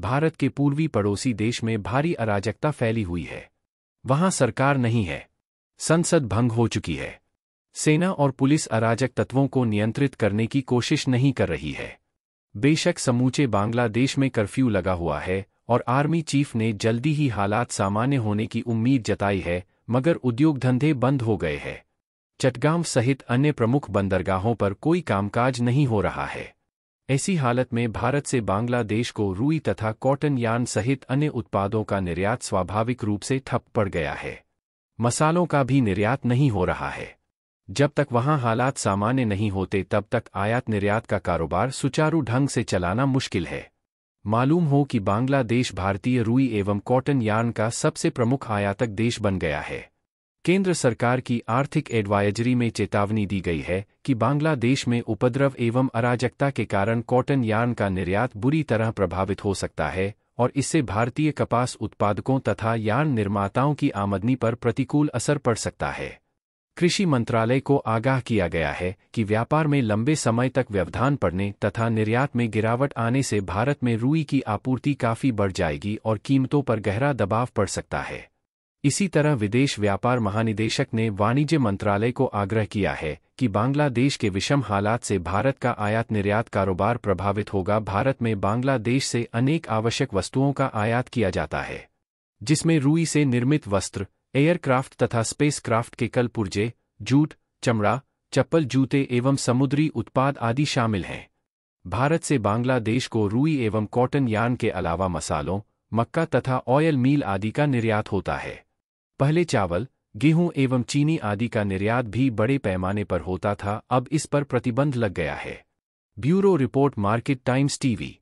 भारत के पूर्वी पड़ोसी देश में भारी अराजकता फैली हुई है वहां सरकार नहीं है संसद भंग हो चुकी है सेना और पुलिस अराजक तत्वों को नियंत्रित करने की कोशिश नहीं कर रही है बेशक समूचे बांग्लादेश में कर्फ्यू लगा हुआ है और आर्मी चीफ ने जल्दी ही हालात सामान्य होने की उम्मीद जताई है मगर उद्योग धंधे बंद हो गए हैं चटगांव सहित अन्य प्रमुख बंदरगाहों पर कोई कामकाज नहीं हो रहा है ऐसी हालत में भारत से बांग्लादेश को रूई तथा कॉटन यान सहित अन्य उत्पादों का निर्यात स्वाभाविक रूप से ठप पड़ गया है मसालों का भी निर्यात नहीं हो रहा है जब तक वहां हालात सामान्य नहीं होते तब तक आयात निर्यात का कारोबार सुचारू ढंग से चलाना मुश्किल है मालूम हो कि बांग्लादेश भारतीय रूई एवं कॉटन यार्न का सबसे प्रमुख आयातक देश बन गया है केंद्र सरकार की आर्थिक एडवाइजरी में चेतावनी दी गई है कि बांग्लादेश में उपद्रव एवं अराजकता के कारण कॉटन यार्न का निर्यात बुरी तरह प्रभावित हो सकता है और इससे भारतीय कपास उत्पादकों तथा यार्न निर्माताओं की आमदनी पर प्रतिकूल असर पड़ सकता है कृषि मंत्रालय को आगाह किया गया है कि व्यापार में लंबे समय तक व्यवधान पड़ने तथा निर्यात में गिरावट आने से भारत में रूई की आपूर्ति काफी बढ़ जाएगी और कीमतों पर गहरा दबाव पड़ सकता है इसी तरह विदेश व्यापार महानिदेशक ने वाणिज्य मंत्रालय को आग्रह किया है कि बांग्लादेश के विषम हालात से भारत का आयात निर्यात कारोबार प्रभावित होगा भारत में बांग्लादेश से अनेक आवश्यक वस्तुओं का आयात किया जाता है जिसमें रूई से निर्मित वस्त्र एयरक्राफ्ट तथा स्पेसक्राफ्ट के कल पुर्जे जूट चमड़ा चप्पल जूते एवं समुद्री उत्पाद आदि शामिल हैं भारत से बांग्लादेश को रूई एवं कॉटन यान के अलावा मसालों मक्का तथा ऑयल मील आदि का निर्यात होता है पहले चावल गेहूं एवं चीनी आदि का निर्यात भी बड़े पैमाने पर होता था अब इस पर प्रतिबंध लग गया है bureau report Market Times TV